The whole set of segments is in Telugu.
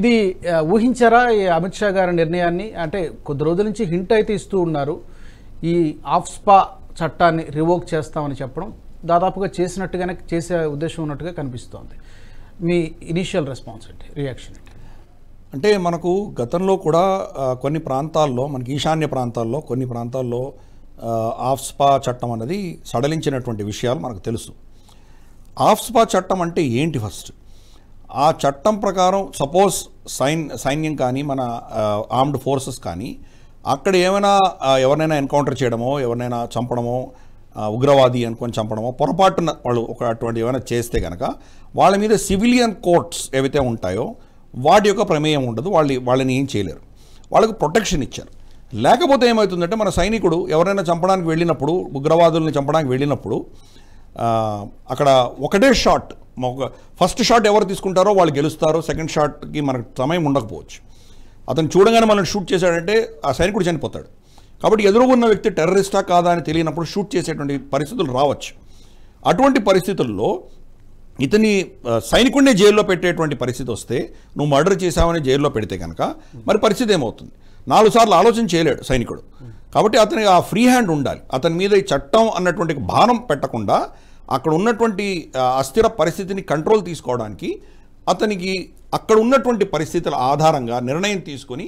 ఇది ఊహించారా ఈ అమిత్ షా గారి నిర్ణయాన్ని అంటే కొద్ది రోజుల నుంచి హింట్ అయితే ఇస్తూ ఉన్నారు ఈ ఆఫ్స్పా చట్టాన్ని రివోక్ చేస్తామని చెప్పడం దాదాపుగా చేసినట్టుగానే చేసే ఉద్దేశం ఉన్నట్టుగా కనిపిస్తోంది మీ ఇనీషియల్ రెస్పాన్స్ ఏంటి రియాక్షన్ ఏంటి అంటే మనకు గతంలో కూడా కొన్ని ప్రాంతాల్లో మనకి ఈశాన్య ప్రాంతాల్లో కొన్ని ప్రాంతాల్లో ఆఫ్స్పా చట్టం అనేది సడలించినటువంటి విషయాలు మనకు తెలుసు ఆఫ్స్పా చట్టం అంటే ఏంటి ఫస్ట్ ఆ చట్టం ప్రకారం సపోజ్ సైన్ సైన్యం కానీ మన ఆర్మ్డ్ ఫోర్సెస్ కానీ అక్కడ ఏమైనా ఎవరినైనా ఎన్కౌంటర్ చేయడమో ఎవరినైనా చంపడమో ఉగ్రవాది అనుకొని చంపడమో పొరపాటున వాళ్ళు ఒక అటువంటి ఏమైనా చేస్తే కనుక వాళ్ళ మీద సివిలియన్ కోర్ట్స్ ఏవైతే ఉంటాయో వాటి యొక్క ప్రమేయం ఉండదు వాళ్ళు వాళ్ళని ఏం చేయలేరు వాళ్ళకు ప్రొటెక్షన్ ఇచ్చారు లేకపోతే ఏమవుతుందంటే మన సైనికుడు ఎవరైనా చంపడానికి వెళ్ళినప్పుడు ఉగ్రవాదుల్ని చంపడానికి వెళ్ళినప్పుడు అక్కడ ఒకటే షాట్ ఫస్ట్ షాట్ ఎవరు తీసుకుంటారో వాళ్ళు గెలుస్తారో సెకండ్ షాట్కి మనకు సమయం ఉండకపోవచ్చు అతను చూడగానే మనల్ని షూట్ చేశాడంటే ఆ సైనికుడు చనిపోతాడు కాబట్టి ఎదురుగున్న వ్యక్తి టెర్రరిస్టా కాదా అని తెలియనప్పుడు షూట్ చేసేటువంటి పరిస్థితులు రావచ్చు అటువంటి పరిస్థితుల్లో ఇతని సైనికుడిని జైల్లో పెట్టేటువంటి పరిస్థితి వస్తే నువ్వు మర్డర్ చేశావని జైల్లో పెడితే కనుక మరి పరిస్థితి ఏమవుతుంది నాలుగు సార్లు ఆలోచన చేయలేడు సైనికుడు కాబట్టి అతనికి ఆ ఫ్రీ హ్యాండ్ ఉండాలి అతని మీద ఈ చట్టం అన్నటువంటి భారం పెట్టకుండా అక్కడ ఉన్నటువంటి అస్థిర పరిస్థితిని కంట్రోల్ తీసుకోవడానికి అతనికి అక్కడ ఉన్నటువంటి పరిస్థితుల ఆధారంగా నిర్ణయం తీసుకొని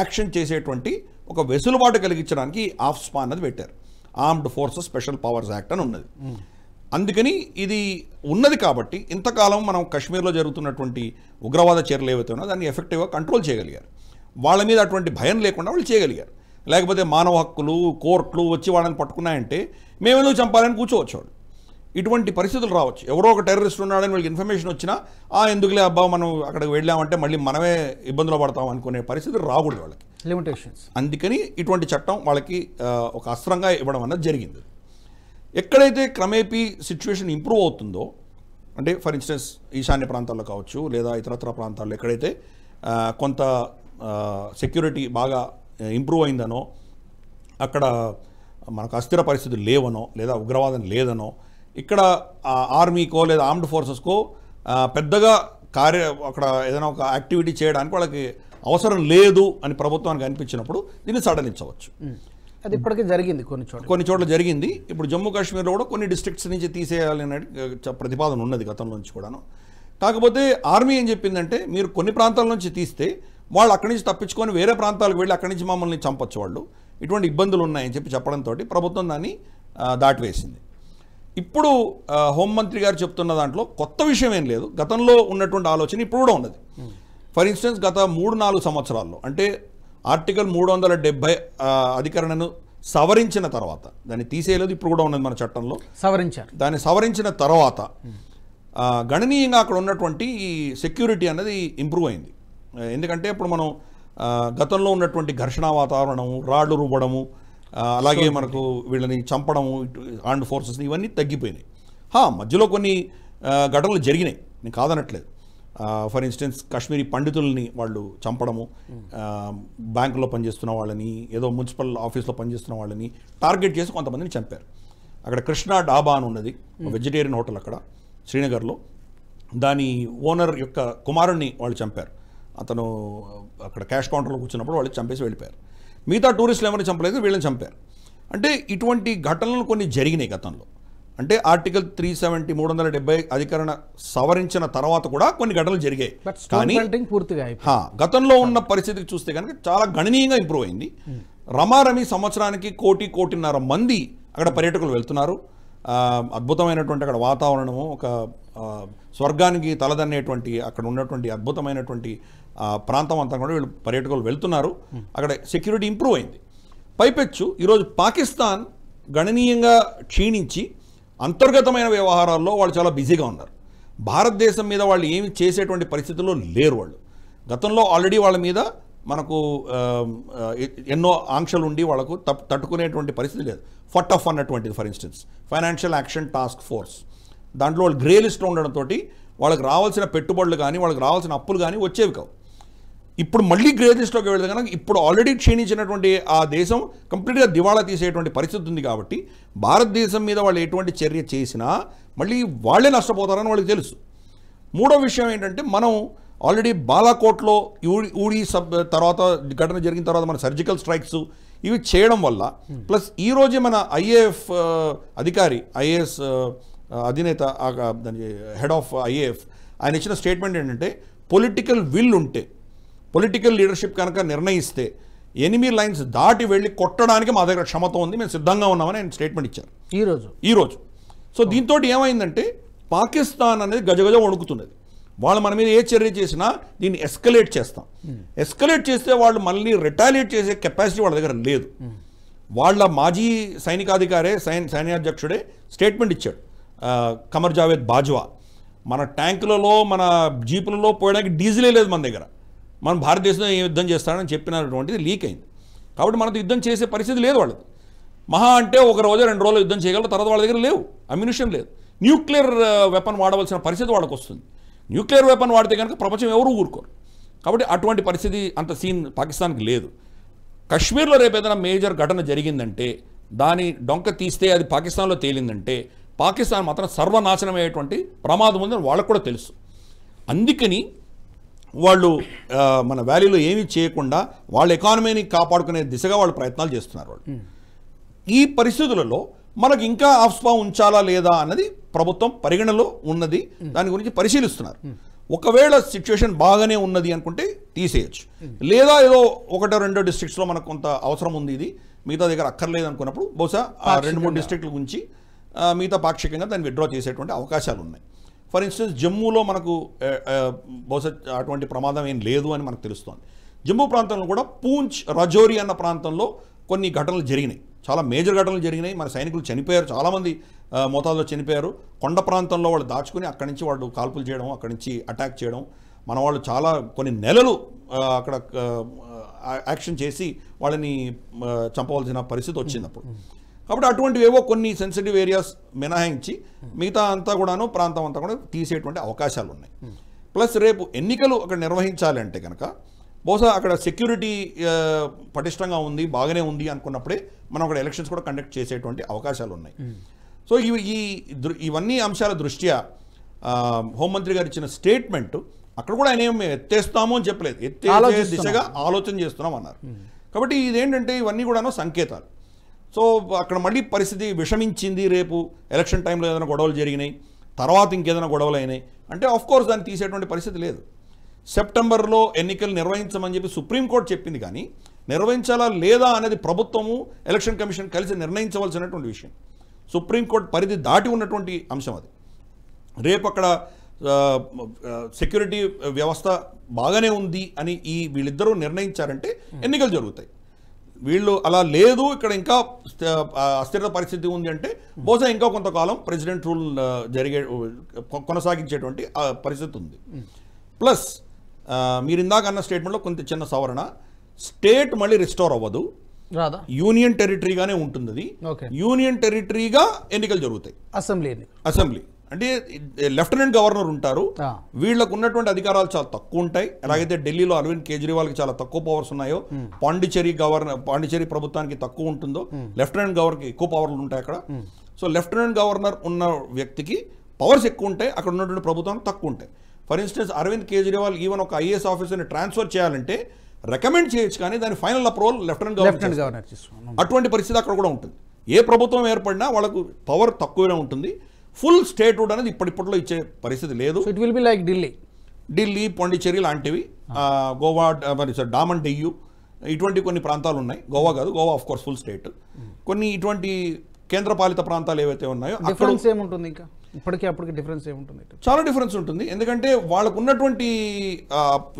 యాక్షన్ చేసేటువంటి ఒక వెసులుబాటు కలిగించడానికి ఆఫ్ స్పాన్ అన్నది పెట్టారు armed forces special powers act అని ఉన్నది అందుకని ఇది ఉన్నది కాబట్టి ఇంతకాలం మనం కశ్మీర్లో జరుగుతున్నటువంటి ఉగ్రవాద చర్యలు ఏవైతే ఉన్నా దాన్ని ఎఫెక్టివ్గా కంట్రోల్ చేయగలిగారు వాళ్ళ మీద అటువంటి భయం లేకుండా వాళ్ళు చేయగలిగారు లేకపోతే మానవ హక్కులు కోర్టులు వచ్చి వాళ్ళని పట్టుకున్నాయంటే మేము ఎందుకు చంపాలని కూర్చోవచ్చు ఇటువంటి పరిస్థితులు రావచ్చు ఎవరో ఒక టెర్రరిస్ట్ ఉన్నాడని వీళ్ళకి ఇన్ఫర్మేషన్ వచ్చినా ఆ ఎందుకులే అబ్బా మనం అక్కడికి వెళ్ళామంటే మళ్ళీ మనమే ఇబ్బందులు పడతాం అనుకునే పరిస్థితులు రాకూడదు వాళ్ళకి లిమిటేషన్స్ అందుకని ఇటువంటి చట్టం వాళ్ళకి ఒక అస్త్రంగా ఇవ్వడం అన్నది జరిగింది ఎక్కడైతే క్రమేపీ సిచ్యువేషన్ ఇంప్రూవ్ అవుతుందో అంటే ఫర్ ఇన్స్టెన్స్ ఈశాన్య ప్రాంతాల్లో కావచ్చు లేదా ఇతరత్ర ప్రాంతాల్లో ఎక్కడైతే కొంత సెక్యూరిటీ బాగా ఇంప్రూవ్ అయిందనో అక్కడ మనకు అస్థిర పరిస్థితులు లేవనో లేదా ఉగ్రవాదం లేదనో ఇక్కడ ఆర్మీకో లేదా ఆర్మ్డ్ ఫోర్సెస్కో పెద్దగా కార్య అక్కడ ఏదైనా ఒక యాక్టివిటీ చేయడానికి వాళ్ళకి అవసరం లేదు అని ప్రభుత్వానికి అనిపించినప్పుడు దీన్ని సడలించవచ్చు అది ఇప్పటికే జరిగింది కొన్ని చోట్ల కొన్ని చోట్ల జరిగింది ఇప్పుడు జమ్మూ కాశ్మీర్లో కూడా కొన్ని డిస్ట్రిక్ట్స్ నుంచి తీసేయాలి అనే ప్రతిపాదన ఉన్నది గతంలో నుంచి కూడాను కాకపోతే ఆర్మీ ఏం చెప్పిందంటే మీరు కొన్ని ప్రాంతాల నుంచి తీస్తే వాళ్ళు అక్కడి నుంచి తప్పించుకొని వేరే ప్రాంతాలకు వెళ్ళి అక్కడి నుంచి మమ్మల్ని చంపచ్చు వాళ్ళు ఇటువంటి ఇబ్బందులు ఉన్నాయని చెప్పి చెప్పడంతో ప్రభుత్వం దాన్ని దాటివేసింది ఇప్పుడు హోంమంత్రి గారు చెప్తున్న దాంట్లో కొత్త విషయం ఏం లేదు గతంలో ఉన్నటువంటి ఆలోచన ఇప్పుడు కూడా ఉన్నది ఫర్ ఇన్స్టెన్స్ గత మూడు నాలుగు సంవత్సరాల్లో అంటే ఆర్టికల్ మూడు వందల డెబ్బై అధికరణను సవరించిన తర్వాత దాన్ని తీసేయలేదు ఇప్పుడు కూడా ఉన్నది మన చట్టంలో సవరించారు దాన్ని సవరించిన తర్వాత గణనీయంగా అక్కడ ఉన్నటువంటి ఈ సెక్యూరిటీ అనేది ఇంప్రూవ్ అయింది ఎందుకంటే ఇప్పుడు మనం గతంలో ఉన్నటువంటి ఘర్షణ వాతావరణము రాళ్ళు రువ్వడము అలాగే మనకు వీళ్ళని చంపడం ఆర్మ్డ్ ఫోర్సెస్ని ఇవన్నీ తగ్గిపోయినాయి మధ్యలో కొన్ని ఘటనలు జరిగినాయి నేను కాదనట్లేదు ఫర్ ఇన్స్టెన్స్ కాశ్మీరీ పండితుల్ని వాళ్ళు చంపడము బ్యాంకులో పనిచేస్తున్న వాళ్ళని ఏదో మున్సిపల్ ఆఫీస్లో పనిచేస్తున్న వాళ్ళని టార్గెట్ చేసి కొంతమందిని చంపారు అక్కడ కృష్ణా డాబా అని ఉన్నది వెజిటేరియన్ హోటల్ అక్కడ శ్రీనగర్లో దాని ఓనర్ యొక్క కుమారుణ్ణి వాళ్ళు చంపారు అతను అక్కడ క్యాష్ కౌంటర్లో కూర్చున్నప్పుడు వాళ్ళు చంపేసి వెళ్ళిపోయారు మిగతా టూరిస్టులు ఎవరిని చంపలేదు వీళ్ళని చంపారు అంటే ఇటువంటి ఘటనలు కొన్ని జరిగినాయి గతంలో అంటే ఆర్టికల్ త్రీ సెవెంటీ మూడు వందల డెబ్బై అధికరణ సవరించిన తర్వాత కూడా కొన్ని ఘటనలు జరిగాయి కానీ పూర్తిగా గతంలో ఉన్న పరిస్థితికి చూస్తే కనుక చాలా గణనీయంగా ఇంప్రూవ్ అయింది రమారమి సంవత్సరానికి కోటి కోటిన్నర మంది అక్కడ పర్యాటకులు వెళ్తున్నారు అద్భుతమైనటువంటి అక్కడ వాతావరణము ఒక స్వర్గానికి తలదన్నేటువంటి అక్కడ ఉన్నటువంటి అద్భుతమైనటువంటి ప్రాంతం అంతా కూడా వీళ్ళు పర్యటకులు వెళ్తున్నారు అక్కడ సెక్యూరిటీ ఇంప్రూవ్ అయింది పైపెచ్చు ఈరోజు పాకిస్తాన్ గణనీయంగా క్షీణించి అంతర్గతమైన వ్యవహారాల్లో వాళ్ళు చాలా బిజీగా ఉన్నారు భారతదేశం మీద వాళ్ళు ఏమి చేసేటువంటి పరిస్థితుల్లో లేరు వాళ్ళు గతంలో ఆల్రెడీ వాళ్ళ మీద మనకు ఎన్నో ఆంక్షలు ఉండి వాళ్ళకు తట్టుకునేటువంటి పరిస్థితి లేదు ఫట్ ఆఫ్ అన్నటువంటిది for instance financial action task force దాంట్లో వాళ్ళు గ్రే లిస్ట్ ఉండడంతో వాళ్ళకి రావాల్సిన పెట్టుబడులు కానీ వాళ్ళకి రావాల్సిన అప్పులు కానీ వచ్చేవి కావు ఇప్పుడు మళ్ళీ గ్రే లిస్ట్లోకి వెళ్తే కనుక ఇప్పుడు ఆల్రెడీ క్షీణించినటువంటి ఆ దేశం కంప్లీట్గా దివాళా తీసేటువంటి పరిస్థితి ఉంది కాబట్టి భారతదేశం మీద వాళ్ళు ఎటువంటి చర్య చేసినా మళ్ళీ వాళ్ళే నష్టపోతారని వాళ్ళకి తెలుసు మూడో విషయం ఏంటంటే మనం ఆల్రెడీ బాలాకోట్లో ఊడి ఊడి సబ్ తర్వాత ఘటన జరిగిన తర్వాత మన సర్జికల్ స్ట్రైక్స్ ఇవి చేయడం వల్ల ప్లస్ ఈరోజే మన ఐఏఎఫ్ అధికారి ఐఏఎస్ అధినేత దాని హెడ్ ఆఫ్ ఐఏఎఫ్ ఆయన ఇచ్చిన స్టేట్మెంట్ ఏంటంటే పొలిటికల్ విల్ ఉంటే పొలిటికల్ లీడర్షిప్ కనుక నిర్ణయిస్తే ఎనిమిది లైన్స్ దాటి వెళ్ళి కొట్టడానికి మా దగ్గర క్షమత ఉంది మేము సిద్ధంగా ఉన్నామని ఆయన స్టేట్మెంట్ ఇచ్చారు ఈరోజు ఈరోజు సో దీంతో ఏమైందంటే పాకిస్తాన్ అనేది గజగజ వణుకుతున్నది వాళ్ళు మన మీద ఏ చర్య చేసినా దీన్ని ఎస్కలేట్ చేస్తాం hmm. ఎస్కలేట్ చేస్తే వాళ్ళు మళ్ళీ రిటాలియేట్ చేసే కెపాసిటీ వాళ్ళ దగ్గర లేదు hmm. వాళ్ళ మాజీ సైనికాధికారే సైన్ సైన్యాధ్యక్షుడే స్టేట్మెంట్ ఇచ్చాడు కమర్ జావేద్ బాజ్వా మన ట్యాంకులలో మన జీపులలో పోయడానికి డీజిలే లేదు మన దగ్గర మనం భారతదేశంలో ఏం యుద్ధం చేస్తానని చెప్పినటువంటిది లీక్ అయింది కాబట్టి మనతో యుద్ధం చేసే పరిస్థితి లేదు వాళ్ళది మహా అంటే ఒక రోజు రెండు రోజులు యుద్ధం చేయగలరు తర్వాత వాళ్ళ దగ్గర లేవు అమ్యూనిషన్ లేదు న్యూక్లియర్ వెపన్ వాడవలసిన పరిస్థితి వాళ్ళకు వస్తుంది న్యూక్లియర్ వెపన్ వాడితే కనుక ప్రపంచం ఎవరు ఊరుకోరు కాబట్టి అటువంటి పరిస్థితి అంత సీన్ పాకిస్తాన్కి లేదు కశ్మీర్లో రేపు ఏదైనా మేజర్ ఘటన జరిగిందంటే దాని డొంక తీస్తే అది పాకిస్తాన్లో తేలిందంటే పాకిస్తాన్ మాత్రం సర్వనాశనమయ్యేటువంటి ప్రమాదం ఉందని వాళ్ళకు కూడా తెలుసు అందుకని వాళ్ళు మన వ్యాలీలో ఏమీ చేయకుండా వాళ్ళ ఎకానమీని కాపాడుకునే దిశగా వాళ్ళు ప్రయత్నాలు చేస్తున్నారు వాళ్ళు ఈ పరిస్థితులలో మనకు ఇంకా ఆఫ్స్పా ఉంచాలా లేదా అన్నది ప్రభుత్వం పరిగణలో ఉన్నది దాని గురించి పరిశీలిస్తున్నారు ఒకవేళ సిచ్యువేషన్ బాగానే ఉన్నది అనుకుంటే తీసేయచ్చు లేదా ఏదో ఒకటో రెండో డిస్ట్రిక్ట్స్లో మనకు కొంత అవసరం ఉంది ఇది మిగతా దగ్గర అక్కర్లేదు అనుకున్నప్పుడు బహుశా రెండు మూడు డిస్ట్రిక్ట్ల గురించి మిగతా పాక్షికంగా దాన్ని విత్డ్రా చేసేటువంటి అవకాశాలు ఉన్నాయి ఫర్ ఇన్స్టెన్స్ జమ్మూలో మనకు బహుశా అటువంటి ప్రమాదం ఏం లేదు అని మనకు తెలుస్తోంది జమ్మూ ప్రాంతంలో కూడా పూంచ్ రజోరి అన్న ప్రాంతంలో కొన్ని ఘటనలు జరిగినాయి చాలా మేజర్ ఘటనలు జరిగినాయి మన సైనికులు చనిపోయారు చాలామంది మోతాదులో చనిపోయారు కొండ ప్రాంతంలో వాళ్ళు దాచుకుని అక్కడి నుంచి వాళ్ళు కాల్పులు చేయడం అక్కడి నుంచి అటాక్ చేయడం మన వాళ్ళు చాలా కొన్ని నెలలు అక్కడ యాక్షన్ చేసి వాళ్ళని చంపవలసిన పరిస్థితి వచ్చింది అప్పుడు కాబట్టి అటువంటి ఏవో కొన్ని సెన్సిటివ్ ఏరియాస్ మినహాయించి మిగతా అంతా కూడాను ప్రాంతం అంతా కూడా తీసేటువంటి అవకాశాలు ఉన్నాయి ప్లస్ రేపు ఎన్నికలు అక్కడ నిర్వహించాలంటే కనుక బహుశా అక్కడ సెక్యూరిటీ పటిష్టంగా ఉంది బాగానే ఉంది అనుకున్నప్పుడే మనం అక్కడ ఎలక్షన్స్ కూడా కండక్ట్ చేసేటువంటి అవకాశాలు ఉన్నాయి సో ఇవి ఈ ఇవన్నీ అంశాల దృష్ట్యా హోంమంత్రి గారు ఇచ్చిన స్టేట్మెంట్ అక్కడ కూడా ఆయన ఏమి ఎత్తేస్తాము అని చెప్పలేదు ఎత్తే దిశగా ఆలోచన చేస్తున్నాం అన్నారు కాబట్టి ఇదేంటంటే ఇవన్నీ కూడాను సంకేతాలు సో అక్కడ మళ్ళీ పరిస్థితి విషమించింది రేపు ఎలక్షన్ టైంలో ఏదైనా గొడవలు జరిగినాయి తర్వాత ఇంకేదైనా గొడవలు అయినాయి అంటే కోర్స్ దాన్ని తీసేటువంటి పరిస్థితి లేదు సెప్టెంబర్లో ఎన్నికలు నిర్వహించమని చెప్పి సుప్రీంకోర్టు చెప్పింది కానీ నిర్వహించాలా లేదా అనేది ప్రభుత్వము ఎలక్షన్ కమిషన్ కలిసి నిర్ణయించవలసినటువంటి విషయం సుప్రీంకోర్టు పరిధి దాటి ఉన్నటువంటి అంశం అది రేపు అక్కడ సెక్యూరిటీ వ్యవస్థ బాగానే ఉంది అని ఈ వీళ్ళిద్దరూ నిర్ణయించారంటే ఎన్నికలు జరుగుతాయి వీళ్ళు అలా లేదు ఇక్కడ ఇంకా అస్థిరత పరిస్థితి ఉంది అంటే బహుశా ఇంకా కొంతకాలం ప్రెసిడెంట్ రూల్ జరిగే కొనసాగించేటువంటి పరిస్థితి ఉంది ప్లస్ మీరు ఇందాక అన్న స్టేట్మెంట్లో కొంత చిన్న సవరణ స్టేట్ మళ్ళీ రిస్టోర్ అవ్వదు యూనియన్ టెరిటరీగానే ఉంటుంది అది యూనియన్ టెరిటరీగా ఎన్నికలు జరుగుతాయి అసెంబ్లీ అసెంబ్లీ అంటే లెఫ్టినెంట్ గవర్నర్ ఉంటారు వీళ్ళకు ఉన్నటువంటి అధికారాలు చాలా తక్కువ ఉంటాయి ఎలాగైతే ఢిల్లీలో అరవింద్ కేజ్రీవాల్కి చాలా తక్కువ పవర్స్ ఉన్నాయో పాండిచేరి గవర్నర్ పాండిచేరి ప్రభుత్వానికి తక్కువ ఉంటుందో లెఫ్టినెంట్ గవర్నర్కి ఎక్కువ పవర్లు ఉంటాయి అక్కడ సో లెఫ్టినెంట్ గవర్నర్ ఉన్న వ్యక్తికి పవర్స్ ఎక్కువ ఉంటాయి అక్కడ ఉన్నటువంటి ప్రభుత్వం తక్కువ ఉంటాయి for instance Arvind Kejriwal even ఒక ఐఏఎస్ ఆఫీసర్ని ట్రాన్స్ఫర్ చేయాలంటే రికమెండ్ చేయొచ్చు కానీ దాని final approval lieutenant governor governor అటువంటి పరిస్థితి అక్కడ కూడా ఉంటుంది ఏ ప్రభుత్వం ఏర్పడినా వాళ్ళకు పవర్ తక్కువనే ఉంటుంది ఫుల్ స్టేట్హుడ్ అనేది ఇప్పటిప్పట్లో ఇచ్చే పరిస్థితి లేదు it will be like Delhi Delhi Pondicherry లాంటివి గోవా మరి డామన్ డెయ్యూ ఇటువంటి కొన్ని ప్రాంతాలు ఉన్నాయి గోవా కాదు Goa of course full state కొన్ని ఇటువంటి కేంద్రపాలిత ప్రాంతాలు ఏవైతే ఉన్నాయో డిఫరెన్స్ ఏముంటుంది ఇంకా ఇప్పటికీ అప్పటికి డిఫరెన్స్ ఏముంటుంది చాలా డిఫరెన్స్ ఉంటుంది ఎందుకంటే వాళ్ళకు ఉన్నటువంటి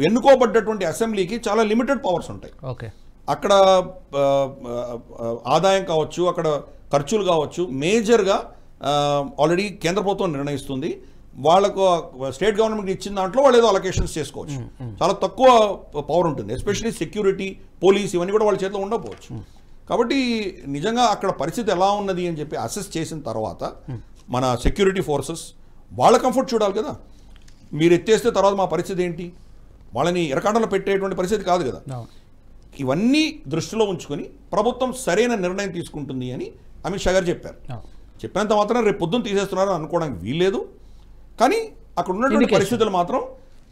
ఎన్నుకోబడ్డటువంటి అసెంబ్లీకి చాలా లిమిటెడ్ పవర్స్ ఉంటాయి ఓకే అక్కడ ఆదాయం కావచ్చు అక్కడ ఖర్చులు కావచ్చు మేజర్గా ఆల్రెడీ కేంద్ర ప్రభుత్వం నిర్ణయిస్తుంది వాళ్ళకు స్టేట్ గవర్నమెంట్ ఇచ్చిన దాంట్లో వాళ్ళు ఏదో అలొకేషన్స్ చేసుకోవచ్చు చాలా తక్కువ పవర్ ఉంటుంది ఎస్పెషలీ సెక్యూరిటీ పోలీస్ ఇవన్నీ కూడా వాళ్ళ చేతిలో ఉండకపోవచ్చు కాబట్టి నిజంగా అక్కడ పరిస్థితి ఎలా ఉన్నది అని చెప్పి అసెస్ చేసిన తర్వాత మన సెక్యూరిటీ ఫోర్సెస్ వాళ్ళ కంఫర్ట్ చూడాలి కదా మీరు ఎత్తేస్తే తర్వాత మా పరిస్థితి ఏంటి వాళ్ళని ఎరకాండలో పెట్టేటువంటి పరిస్థితి కాదు కదా ఇవన్నీ దృష్టిలో ఉంచుకొని ప్రభుత్వం సరైన నిర్ణయం తీసుకుంటుంది అని అమిత్ షా గారు చెప్పారు చెప్పినంత మాత్రం రేపు పొద్దున్న తీసేస్తున్నారు అనుకోవడానికి వీల్లేదు కానీ అక్కడ ఉన్నటువంటి పరిస్థితులు మాత్రం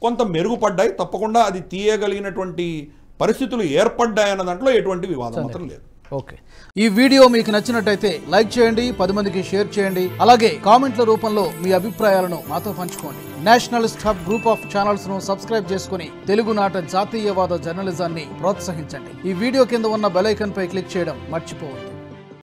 కొంత మెరుగుపడ్డాయి తప్పకుండా అది తీయగలిగినటువంటి పరిస్థితులు ఏర్పడ్డాయన్న దాంట్లో ఎటువంటి వివాదం మాత్రం లేదు ఓకే ఈ వీడియో మీకు నచ్చినట్టయితే లైక్ చేయండి పది మందికి షేర్ చేయండి అలాగే కామెంట్ల రూపంలో మీ అభిప్రాయాలను మాతో పంచుకోండి national hub group of channels ను సబ్స్క్రైబ్ చేసుకుని తెలుగునాట జాతీయవాద జర్నలిజాన్ని ప్రోత్సహించండి ఈ వీడియో కింద ఉన్న బెలైకన్ పై క్లిక్ చేయడం మర్చిపోవద్దు